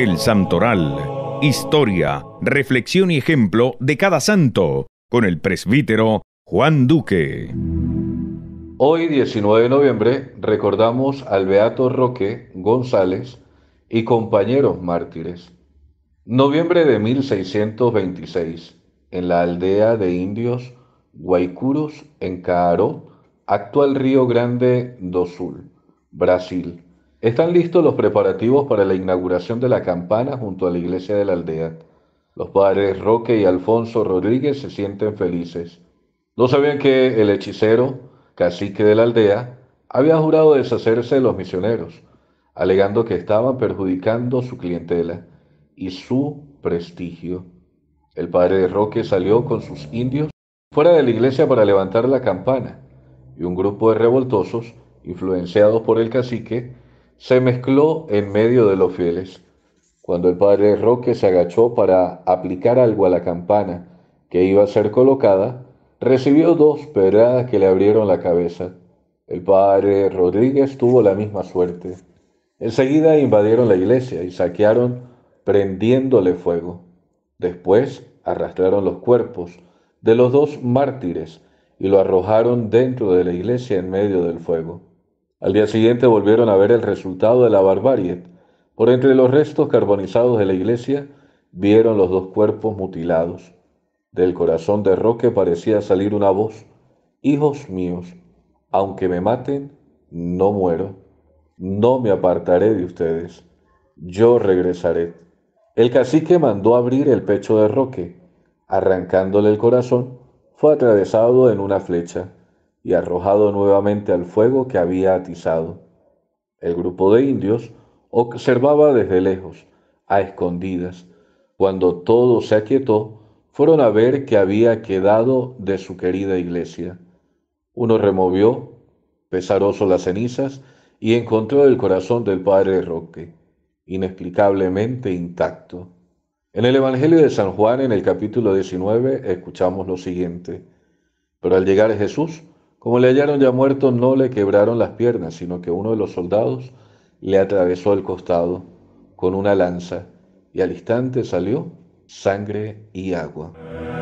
El Santoral. Historia, reflexión y ejemplo de cada santo, con el presbítero Juan Duque. Hoy, 19 de noviembre, recordamos al Beato Roque González y compañeros mártires. Noviembre de 1626, en la aldea de indios Guaycurus en Caaró, actual Río Grande do Sul, Brasil están listos los preparativos para la inauguración de la campana junto a la iglesia de la aldea. Los padres Roque y Alfonso Rodríguez se sienten felices. No sabían que el hechicero, cacique de la aldea, había jurado deshacerse de los misioneros, alegando que estaban perjudicando su clientela y su prestigio. El padre Roque salió con sus indios fuera de la iglesia para levantar la campana, y un grupo de revoltosos, influenciados por el cacique, se mezcló en medio de los fieles. Cuando el padre Roque se agachó para aplicar algo a la campana que iba a ser colocada, recibió dos pedradas que le abrieron la cabeza. El padre Rodríguez tuvo la misma suerte. Enseguida invadieron la iglesia y saquearon prendiéndole fuego. Después arrastraron los cuerpos de los dos mártires y lo arrojaron dentro de la iglesia en medio del fuego. Al día siguiente volvieron a ver el resultado de la barbarie. Por entre los restos carbonizados de la iglesia, vieron los dos cuerpos mutilados. Del corazón de Roque parecía salir una voz, Hijos míos, aunque me maten, no muero, no me apartaré de ustedes, yo regresaré. El cacique mandó abrir el pecho de Roque, arrancándole el corazón, fue atravesado en una flecha y arrojado nuevamente al fuego que había atizado. El grupo de indios observaba desde lejos, a escondidas. Cuando todo se aquietó, fueron a ver qué había quedado de su querida iglesia. Uno removió pesaroso las cenizas y encontró el corazón del padre Roque, inexplicablemente intacto. En el Evangelio de San Juan, en el capítulo 19, escuchamos lo siguiente. Pero al llegar Jesús, como le hallaron ya muerto, no le quebraron las piernas, sino que uno de los soldados le atravesó el costado con una lanza y al instante salió sangre y agua.